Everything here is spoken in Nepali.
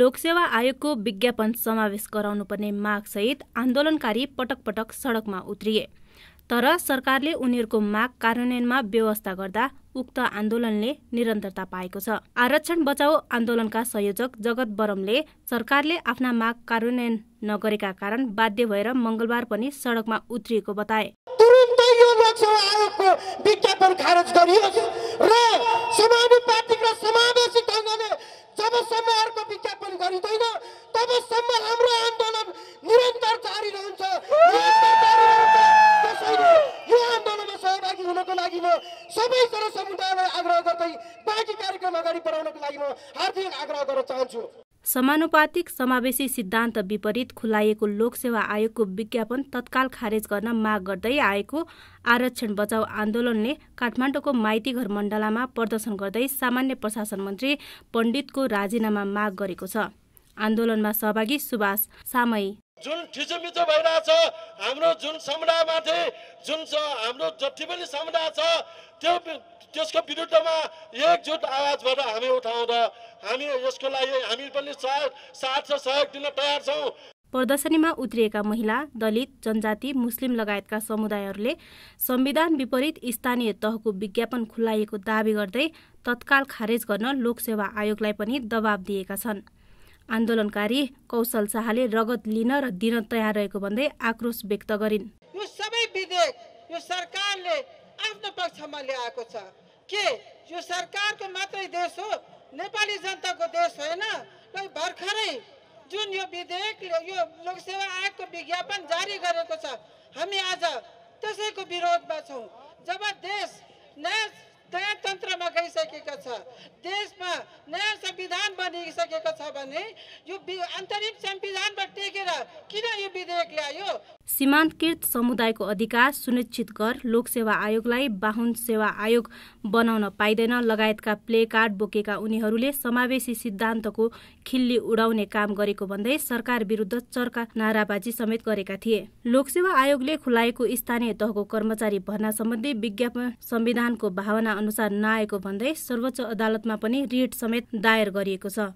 लोकसेवा आयोगको विज्ञापन समावेश गराउनुपर्ने मागसहित आन्दोलनकारी पटक पटक सडकमा उत्रिए तर सरकारले उनीहरूको माग कार्यान्वयनमा व्यवस्था गर्दा उक्त आन्दोलनले निरन्तरता पाएको छ आरक्षण बचाऊ आन्दोलनका संयोजक जगत बरमले सरकारले आफ्ना माग कार्यान्वयन नगरेका कारण बाध्य भएर मंगलबार पनि सडकमा उत्रिएको बताए तुरुन्तै यो लोकसेवा आयोगको विज्ञापन खारेज गरियोस् र लागि म सबै जनसमुदायलाई आग्रह गर्दै पार्टी कार्यक्रम अगाडि बढाउनको लागि म हार्दिक आग्रह गर्न चाहन्छु समानुपातिक समावेशी सिद्धान्त विपरीत खुलाइएको लोकसेवा आयोगको विज्ञापन तत्काल खारेज गर्न माग गर्दै आएको आरक्षण बचाउ आन्दोलनले काठमाडौँको माइतीघर मण्डलामा प्रदर्शन गर्दै सामान्य प्रशासन मन्त्री पण्डितको राजीनामा माग गरेको छ आन्दोलनमा सहभागी सुभाष सामई जुन ठिचोमिचो भइरहेछ हाम्रो जुन समुदायमाथि जुन हाम्रो जति पनि समुदाय छ त्यो त्यसको विरुद्धमा एकजुट आवाजबाट हामी उठाउँदा हामी यसको लागि हामी पनि साथ र सहयोग दिन तयार छौँ प्रदर्शनीमा उत्रिएका महिला दलित जनजाति मुस्लिम लगायतका समुदायहरूले संविधान विपरीत स्थानीय तहको विज्ञापन खुलाइएको दावी गर्दै तत्काल खारेज गर्न लोकसेवा आयोगलाई पनि दबाब दिएका छन् आन्दोलनकारी कौशल शाहले रगत लिन र दिन तयार रहेको भन्दै आक्रोश व्यक्त गरिन् यो सबै विधेयक यो सरकारले आफ्नो पक्षमा ल्याएको छ के यो सरकारको मात्रै देश हो नेपाली जनताको देश होइन भर्खरै जुन यो विधेयक यो लोकसेवा आयोगको विज्ञापन जारी गरेको छ हामी आज त्यसैको विरोधमा छौँ जब देश नयाँ नयाँ तन्त्रमा गइसकेको छ देशमा नयाँ संविधान बनिसकेको छ भने यो अन्तरिम संविधानबाट टेकेर किन यो विधेयक ल्यायो सीमान्तकृत समुदायको अधिकार सुनिश्चित गर लोकसेवा आयोगलाई बाहुन सेवा आयोग बनाउन पाइँदैन लगायतका प्ले कार्ड बोकेका उनीहरूले समावेशी सिद्धान्तको खिल्ली उडाउने काम गरेको भन्दै सरकार विरुद्ध चर्का नाराबाजी समेत गरेका थिए लोकसेवा आयोगले खुलाएको स्थानीय तहको कर्मचारी भर्ना सम्बन्धी विज्ञापन संविधानको भावना अनुसार नआएको भन्दै सर्वोच्च अदालतमा पनि रिट समेत दायर गरिएको छ